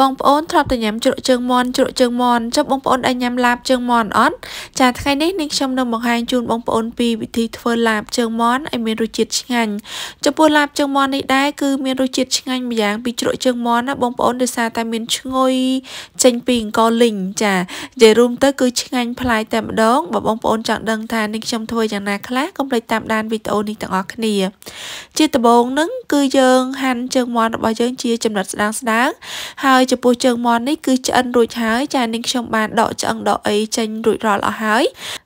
បងប្អូនធ្លាប់តែញ៉ាំជ្រក់ជើងមាន់ជ្រក់ជើងមាន់ចុះបងប្អូនអាចញ៉ាំឡាបជើងមាន់អត់ចាថ្ងៃនេះនាងខ្ញុំនឹងបង្ហាញជូនបងប្អូនពីវិធីធ្វើឡាបជើងមាន់ឲ្យមានរសជាតិឆ្ងាញ់ចំពោះឡាបជើងមាន់នេះដែរគឺមានរសជាតិឆ្ងាញ់ម្យ៉ាងពីជ្រក់ជើងមាន់ណាបងប្អូនដោយសារតែមានឈ្ងុយចេញពីអង្ករលីងចានិយាយរួមទៅគឺឆ្ងាញ់ប្លែកតែម្ដងបើបងប្អូនចង់ដឹងថានាងខ្ញុំធ្វើយ៉ាងណាខ្លះកុំភ្លេចតាមដានវីដេអូនេះទាំងអស់គ្នាជាដំបូងនឹងគឺយើងហាន់ជើងមាន់របស់យើងជាចំណិតស្ដើងស្ដើងហើយហើយចំពោះជើងមាន់នេះគឺឆ្អិនរួចហើយចានាងខ្ញុំបានដកឆ្អឹងដកអីចេញរួចរាល់អស់ហើយ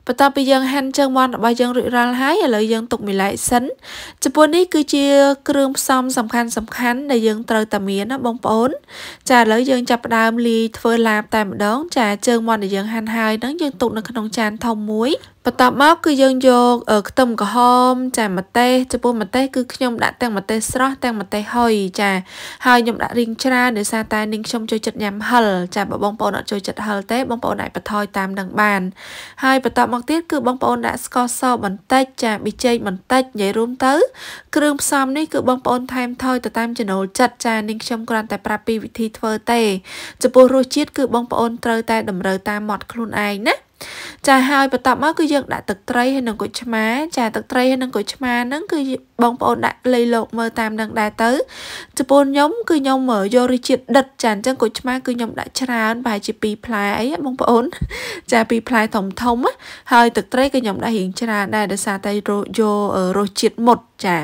បន្ទាប់ពីយើងហាន់ជើងមាន់របស់យើងរួចរាល់ហើយឥឡូវយើងទុកមួយឡែកសិនចំពោះនេះគឺជា គ្រឿងផ្សំសំខាន់សំខាន់ដែលយើងត្រូវតែមានណាបងប្អូនចាឥឡូវយើងចាប់ផ្ដើមលាយធ្វើឡាបតែម្ដងចាជើងមាន់ដែលយើងហាន់ហើយហ្នឹងយើងទុកនៅក្នុងចានធំមួយបន្ទាប់មក គឺយើងយកខ្ទឹមក្រហមចាម្ទេសចំពោះម្ទេសគឺខ្ញុំដាក់ទាំងម្ទេសស្រស់ទាំងម្ទេសហុយចាហើយខ្ញុំដាក់រីងច្រើនដោយសារតែនាងខ្ញុំចូលចិត្តញ៉ាំហិលចាបើបងប្អូនអត់ចូលចិត្តហិលទេបងប្អូនអាចបន្ថយតាមនឹងបានហើយបន្ទាប់មកមកទៀតគឺបងប្អូនដាក់ស្ករសបន្តិចចាប៊ីចេងបន្តិចនិយាយរួមទៅ គ្រឿងផ្សំនេះគឺបងប្អូន ថែមថយទៅតាមចំណូលចិត្តចានាងខ្ញុំគ្រាន់តែប្រាប់ពីវិធីធ្វើទេចំពោះរសជាតិគឺបងប្អូនត្រូវតែតម្រូវតាមមាត់ខ្លួនឯងណាចាហើយបន្ទាប់មកគឺយើងដាក់ទឹកត្រីហើយនឹងក្រូចឆ្មាចា ទឹកត្រីហើយនឹងក្រូចឆ្មាហ្នឹងគឺបងប្អូនដាក់លៃលោកមើលតាមនឹងដែរទៅចំពោះខ្ញុំគឺខ្ញុំយករសជាតិដិតចាអញ្ចឹងក្រូចឆ្មាគឺខ្ញុំដាក់ច្រើនប្រហែលជា2ផ្លែអីបងប្អូន ចា2ផ្លែធំធំហើយទឹកត្រីគឺខ្ញុំដាក់រៀងច្រើនដែរដោយសារតែយករសជាតិមុតចា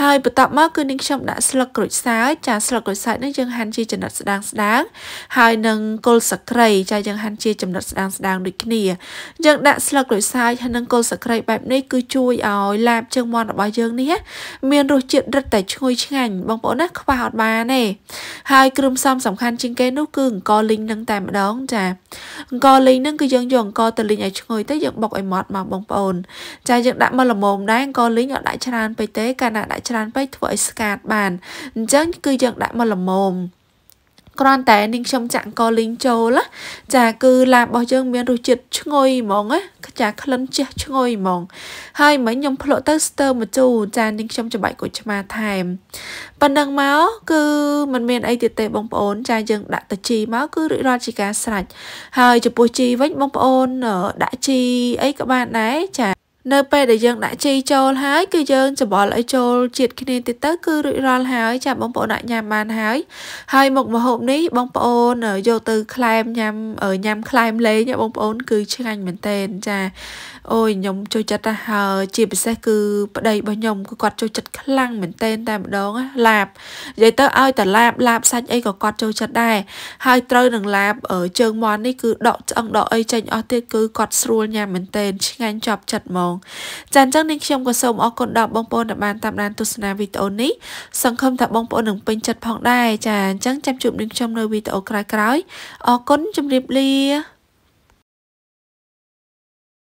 ហើយបន្ទាប់មកគឺនាងខ្ញុំដាក់ស្លឹកក្រូចសើចចាស្លឹកក្រូចសើចនេះយើងហាន់ជាចំណិតស្ដាងស្ដាងហើយនឹងគល់សក្ក្រៃចាយើងហាន់ជាចំណិតស្ដាងស្ដាងដូចគ្នាយើងដាក់ស្លឹកក្រូចសើចហើយនឹងគល់សក្ក្រៃបែបនេះគឺជួយឲ្យឡាបជើងមាន់របស់យើងនេះមានរសជាតិរឹតតែឈ្ងុយឆ្ងាញ់បងប្អូនណាខ្វះអត់បានទេហើយគ្រឿងផ្សំសំខាន់ជាងគេនោះ គឺអង្ករលីងនឹងតែម្ដង ចាអង្ករលីងនឹងគឺយើងយកអង្ករទៅលីងឲ្យឈ្ងុយទៅយើងបុកឲ្យម៉ត់មកបងប្អូន ចាយើងដាក់មកល្មមដែរអង្ករលីងអត់ដាក់ច្រើនពេកទេកាលណាដាក់ច្រើនពេកធ្វើឲ្យស្កាតបានអញ្ចឹងគឺយើងដាក់មកល្មមគ្រាន់តែនាងខ្ញុំចាក់អង្ករលីងចូលចាគឺឡាបរបស់យើង មានរសជាតិឈ្ងុយហ្មងណាចាក្លិនជះឈ្ងុយហ្មង ហើយមិញខ្ញុំភ្លក់ទៅស្ទើរមកជូរចានាងខ្ញុំច្របាច់គូឆ្មាថែមប៉ុណ្ណឹងមកគឺมันមានអីទៀតទេបងប្អូនចាយើងដាក់តជីមកគឺរួចរាល់ជាការស្រេចហើយចំពោះជីវិញបងប្អូនដាក់ជីអីក៏បានដែរចានៅពេលដែលយើងដាក់ជីចូលហើយគឺយើងច្របល់ឲ្យចូលជាតិគ្នាតិចទៅគឺរួចរាល់ហើយចាបងប្អូនអាចញ៉ាំបានហើយហើយមុខម្ហូបនេះបងប្អូនយកទៅក្លែមញ៉ាំញ៉ាំក្លែមលេងបងប្អូនគឺឆ្ងាញ់មែនតែនចាអូយខ្ញុំចូលចិត្តណាស់ហើយជាពិសេសគឺប្តីរបស់ខ្ញុំគឺគាត់ចូលចិត្តខ្លាំងមែនតែនតែម្ដងឡាបនិយាយទៅឲ្យតែឡាបឡាបសាច់អីក៏គាត់ចូលចិត្តដែរហើយត្រូវនឹងឡាប ជើងមាន់នេះគឺដកឆ្អឹងដកអីចេញអស់ទៀតគឺគាត់ស្រួលញ៉ាំមែនតែនឆ្ងាញ់ជាប់ចិត្តហ្មងងចាអញ្ចឹងនាងខ្ញុំក៏សូមអរគុណដល់បងប្អូនដែលបានតាមដានទស្សនាវីដេអូនេះសង្ឃឹមថាបងប្អូននឹងពេញចិត្តផងដែរចាអញ្ចឹងចាំជួបនាងខ្ញុំនៅវីដេអូក្រោយៗអរគុណជម្រាបលា